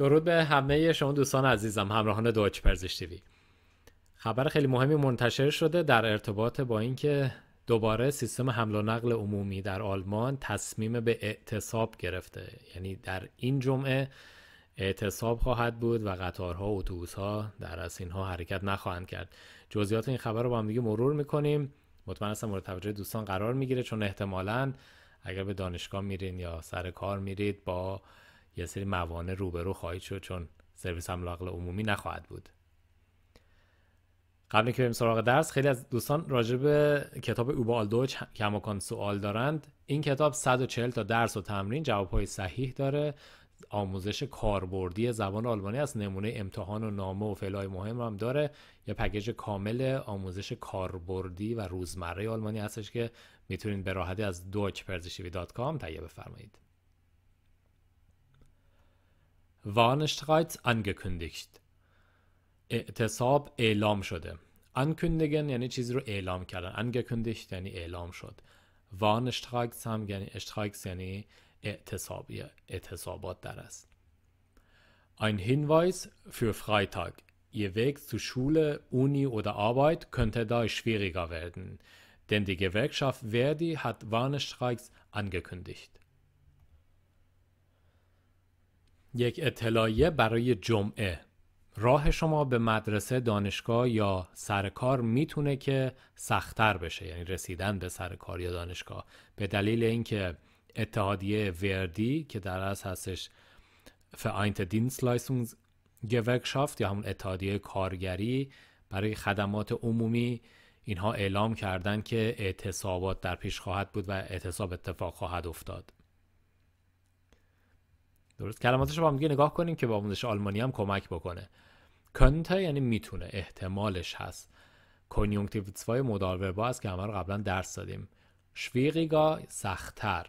درود به همه شما دوستان عزیزم همراهان دوچ پرزش خبر خیلی مهمی منتشر شده در ارتباط با اینکه دوباره سیستم حمل و نقل عمومی در آلمان تصمیم به اعتصاب گرفته یعنی در این جمعه اعتصاب خواهد بود و قطارها و ها در از اینها حرکت نخواهند کرد جزئیات این خبر رو با هم دیگه مرور میکنیم مطمئن هستم مورد توجه دوستان قرار میگیره چون احتمالا اگر به دانشگاه میرین یا سر کار میرید با یه سری موانع روبرو خواهید شد چون سرویس هم عمومی نخواهد بود قبل که بریم سراغ درس خیلی از دوستان راجع به کتاب اوبالدوچ کماکان سوال دارند این کتاب 140 تا درس و تمرین جوابهای صحیح داره آموزش کاربردی زبان آلمانی از نمونه امتحان و نامه و فعلای مهم هم داره یه پکیج کامل آموزش کاربردی و روزمره آلمانی هستش که میتونید به راحتی از دوچپرزیشیوی تهیه بفرمایید Warnstreiks angekündigt. اعتصاب اعلام شده. Ankündigen یعنی چیزی رو اعلام کردن. angekündigt یعنی اعلام شد. Warnestreiks هم یعنی استرایکس یعنی اعتصاب اعتصابات در است. Ein Hinweis für Freitag. Ihr Weg zu Schule, Uni oder Arbeit könnte da schwieriger werden, denn die Gewerkschaft Verdi hat Warnestreiks angekündigt. یک اطلاعیه برای جمعه راه شما به مدرسه دانشگاه یا سرکار میتونه که سختتر بشه یعنی رسیدن به سرکار یا دانشگاه به دلیل اینکه اتحادیه وردی که در از هستش فعاینت دینسلایسونز گوکشافت یا همون اتحادیه کارگری برای خدمات عمومی اینها اعلام کردند که اعتصابات در پیش خواهد بود و اعتصاب اتفاق خواهد افتاد درست کلماتش رو با هم دیگه نگاه کنیم که با آموزش آلمانی هم کمک بکنه کنته یعنی میتونه احتمالش هست کنیونکتیو 2 با است که همه رو قبلا درس دادیم شویقیگا سختتر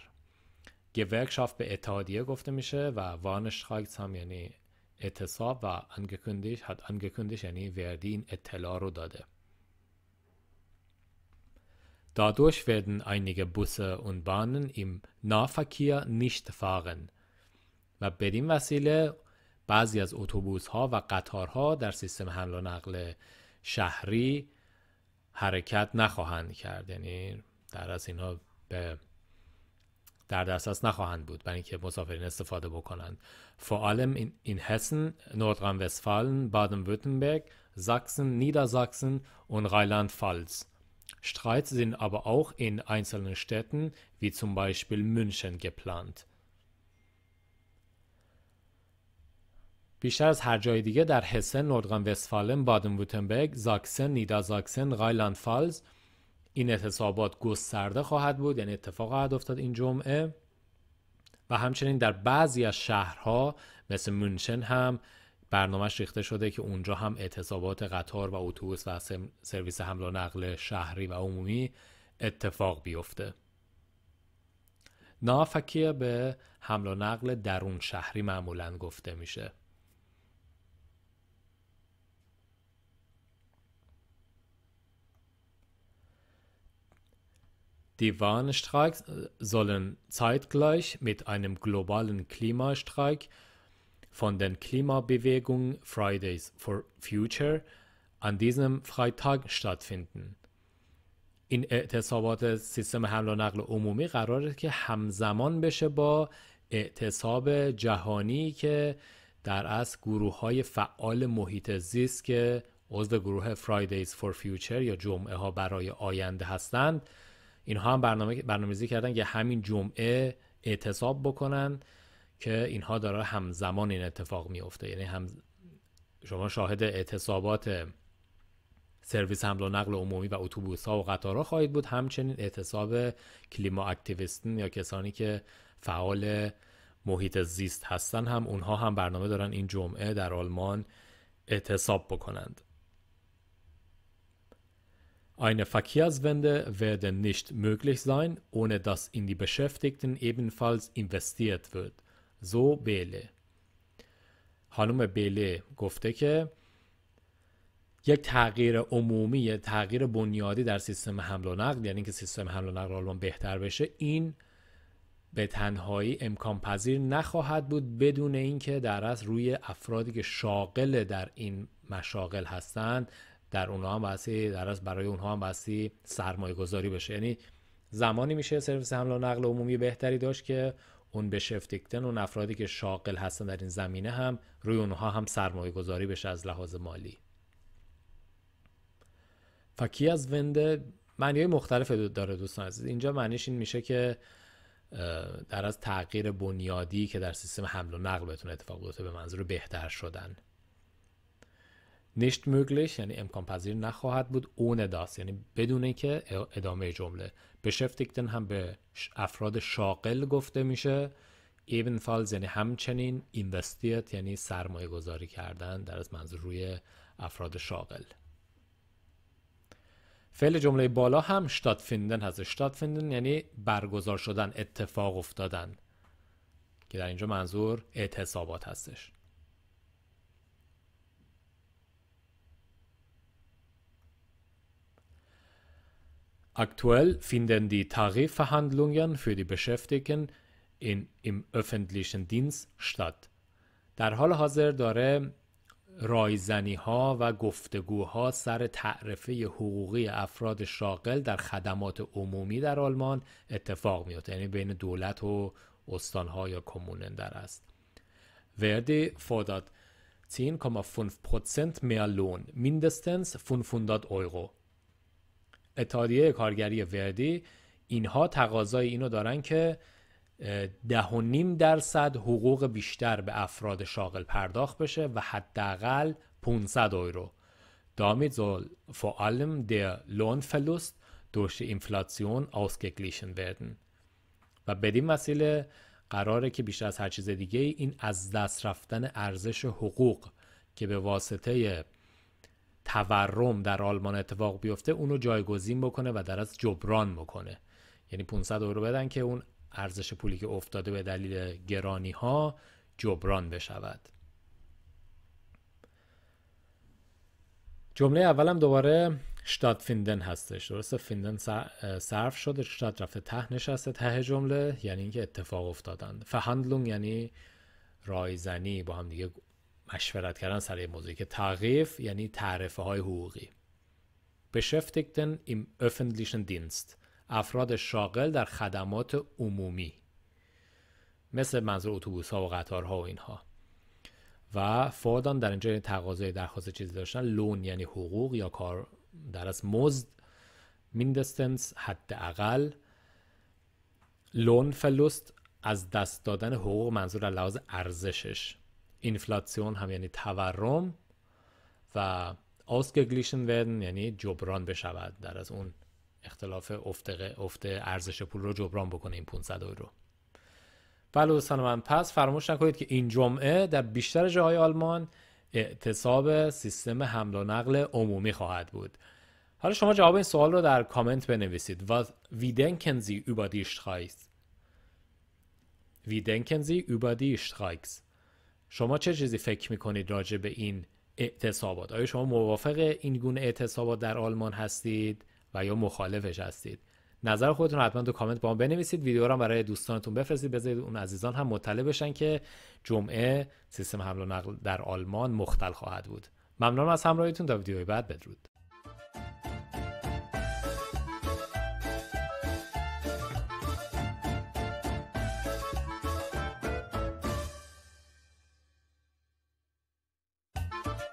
ورکشافت به اتحادیه گفته میشه و وانشخاگز هم یعنی اتصاب و انگکندیش حد انگکندیش یعنی وردین اطلاع رو داده Dadurch werden einige Busse und Bahnen im Nahverkehr nicht fahren. و بدین وسیله بعضی از اتوبوس ها و قطارها در سیستم حمل و نقل شهری حرکت نخواهند کرد یعنی در از اینها به در دسترس نخواهند بود برای اینکه مسافرین استفاده بکنند vor allem in Hessen, Nordrhein-Westfalen, Baden-Württemberg, Sachsen, Niedersachsen und Rheinland-Pfalz. Streits sind aber auch in einzelnen Städten wie zum Beispiel München geplant. بیشتر از هر جای دیگه در هسن، نوردگان وستفالن، بادن ووتنبرگ، زاکسن، نیدا زاکسن، غایلاند فالز این اعتصابات گسترده خواهد بود یعنی اتفاق خواهد افتاد این جمعه و همچنین در بعضی از شهرها مثل مونشن هم برنامهش ریخته شده که اونجا هم اعتصابات قطار و اتوبوس و سرویس حمل و نقل شهری و عمومی اتفاق بیفته نافکیه به حمل و نقل درون شهری معمولا گفته میشه Die Warnstreiks sollen zeitgleich mit einem globalen Klimastreik von den Klimabewegungen Fridays for Future an diesem Freitag stattfinden. این اعتصابات سیستم حمل و نقل عمومی قراره که همزمان بشه با اعتصاب جهانی که در از گروه های فعال محیط زیست که عضو گروه Fridays for Future یا جمعه ها برای آینده هستند اینها هم برنامه برنامه‌ریزی کردن که همین جمعه اعتصاب بکنن که اینها داره همزمان این اتفاق میفته یعنی هم شما شاهد اعتصابات سرویس حمل و نقل عمومی و اتوبوس ها و ها خواهید بود همچنین اعتصاب کلیما اکتیویستین یا کسانی که فعال محیط زیست هستن هم اونها هم برنامه دارن این جمعه در آلمان اعتصاب بکنند Eine Verkehrswende werde nicht möglich sein, ohne dass in die Beschäftigten ebenfalls investiert wird. so Bele. خانم بله گفته که یک تغییر عمومی تغییر بنیادی در سیستم حمل و نقل یعنی که سیستم حمل و نقل آلمان بهتر بشه این به تنهایی امکان پذیر نخواهد بود بدون اینکه در از روی افرادی که شاغل در این مشاغل هستند در اونها هم در از برای اونها هم سرمایهگذاری سرمایه گذاری بشه یعنی زمانی میشه سرویس حمل و نقل عمومی بهتری داشت که اون به شفتیکتن اون افرادی که شاغل هستن در این زمینه هم روی اونها هم سرمایه گذاری بشه از لحاظ مالی فکی از ونده معنی های مختلف داره دوستان عزیز اینجا معنیش این میشه که در از تغییر بنیادی که در سیستم حمل و نقل بتونه اتفاق بیفته به منظور بهتر شدن نیست möglich یعنی امکان پذیر نخواهد بود اون داست یعنی بدون اینکه ادامه جمله شفتیکتن هم به افراد شاغل گفته میشه فالز یعنی همچنین اینوستیت یعنی سرمایه گذاری کردن در از منظور روی افراد شاغل فعل جمله بالا هم فیندن هست فیندن یعنی برگزار شدن اتفاق افتادن که در اینجا منظور اعتصابات هستش Aktuell finden die Tarifverhandlungen für die Beschäftigten in, im öffentlichen Dienst statt. در حال حاضر داره رایزنی ها و گفتگوها سر تعرفه حقوقی افراد شاغل در خدمات عمومی در آلمان اتفاق میفته یعنی بین دولت و استانها یا کمونن در است وردی fordert 10,5% mehr Lohn, mindestens 500 Euro. اتحادیه کارگری وردی اینها تقاضای اینو دارن که ده و نیم درصد حقوق بیشتر به افراد شاغل پرداخت بشه و حداقل 500 یورو. Damit soll vor allem der Lohnverlust durch die Inflation ausgeglichen werden. و بدین وسیله قراره که بیشتر از هر چیز دیگه این از دست رفتن ارزش حقوق که به واسطه تورم در آلمان اتفاق بیفته اونو جایگزین بکنه و در از جبران بکنه یعنی 500 اورو بدن که اون ارزش پولی که افتاده به دلیل گرانی ها جبران بشود جمله اولم دوباره شتاد فیندن هستش درسته فیندن صرف شده شتاد رفته ته نشسته ته جمله یعنی اینکه اتفاق افتادند. فهندلون یعنی رایزنی با هم دیگه مشورت کردن سر موضوعی که تعقیف یعنی تعرفه های حقوقی Beschäftigten im öffentlichen Dienst افراد شاغل در خدمات عمومی مثل منظور اتوبوس ها و ها و اینها و فوردان در اینجا تقاضای درخواست چیزی داشتن لون یعنی حقوق یا کار در از مزد میندستنس اقل لون فلوست از دست دادن حقوق منظور لحاظ ارزشش اینفلاسیون هم یعنی تورم و ausgeglichen werden یعنی جبران بشود در از اون اختلاف افت ارزش پول رو جبران بکنه این 500 یورو بله دوستان من پس فراموش نکنید که این جمعه در بیشتر جاهای آلمان اعتصاب سیستم حمل و نقل عمومی خواهد بود حالا شما جواب این سوال رو در کامنت بنویسید و وی denken Sie über die Streiks? Wie Sie über شما چه چیزی فکر میکنید راجع به این اعتصابات آیا شما موافق این گونه اعتصابات در آلمان هستید و یا مخالفش هستید نظر خودتون رو حتما تو کامنت با من بنویسید ویدیو رو هم برای دوستانتون بفرستید بذارید اون عزیزان هم مطلع بشن که جمعه سیستم حمل و نقل در آلمان مختل خواهد بود ممنونم از همراهیتون تا ویدیوی بعد بدرود 何